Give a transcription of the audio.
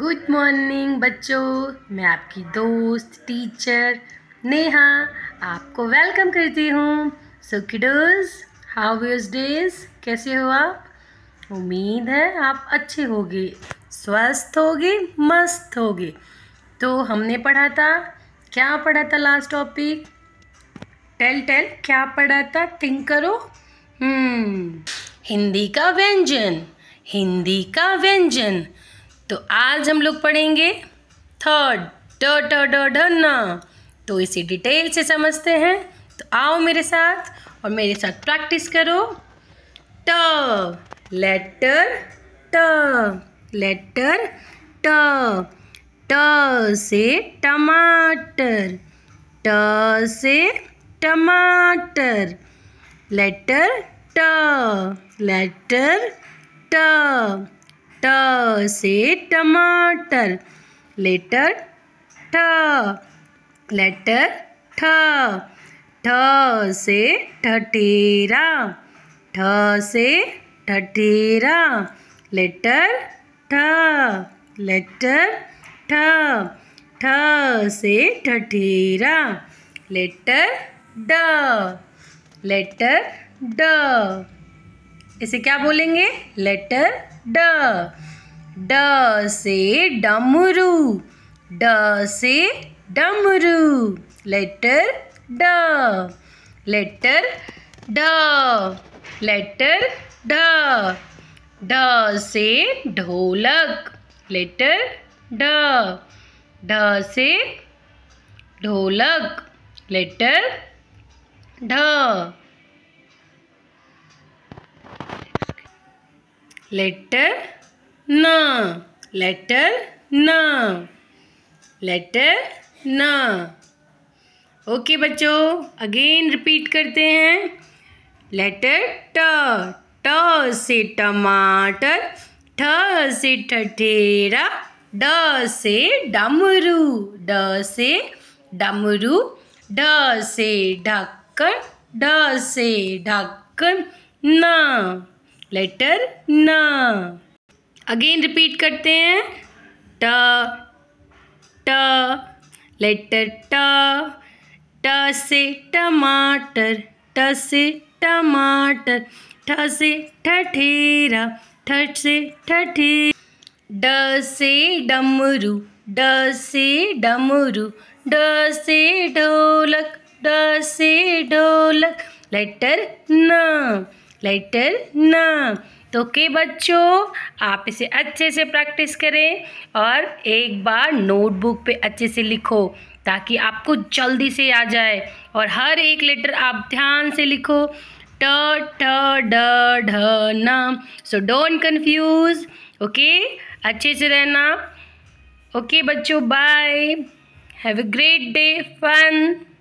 good morning बच्चों मैं आपकी दोस्त टीचर नेहा आपको वेलकम करती हूँ so kiddos how use days कैसे हो आप उम्मीद है आप अच्छे होगे स्वस्थ होगे मस्त होगे तो हमने पढ़ा था क्या पढ़ा था लास्ट टॉपिक टेल टेल क्या पढ़ा था थिंक करो हम्म, हिंदी का व्यंजन हिंदी का व्यंजन तो आज हम लोग पढ़ेंगे थर्ड ट ड ड ढ न तो इसे डिटेल से समझते हैं तो आओ मेरे साथ और मेरे साथ प्रैक्टिस करो ट लेटर ट लेटर ट ट से टमाटर ट से टमाटर लेटर ट लेटर ट ट से टमाटर लेटर ठ लेटर ठ ठ से ठठेरा ठ से ठठेरा लेटर ठ लेटर ठ ठ से ठठेरा लेटर ड लेटर ड इसे क्या बोलेंगे लेटर ड ड से डमरू ड से डमरू लेटर ड लेटर ड लेटर ड ड से ढोलक लेटर ड ढ से ढोलक लेटर ढ letter n letter n letter n okay बच्चों अगेन रिपीट करते हैं लेटर ट ट से टमाटर ठ से ठठेरा ड से डमरू ड से डमरू ड से ढक्कन ड से ढक्कन न लेटर न अगेन रिपीट करते हैं ट ट लेटर ट ट से टमाटर ट से टमाटर ठ से ठठेरा ठ से ठठे ड से डमरू ड से डमरू ड से ढोलक ड से ढोलक लेटर न लेटर न तो के बच्चों आप इसे अच्छे से प्रैक्टिस करें और एक बार नोटबुक पे अच्छे से लिखो ताकि आपको जल्दी से आ जाए और हर एक लेटर आप ध्यान से लिखो ट ट ड ढ न सो डोंट कन्फ्यूज ओके अच्छे से रहना ओके okay, बच्चों bye have a great day fun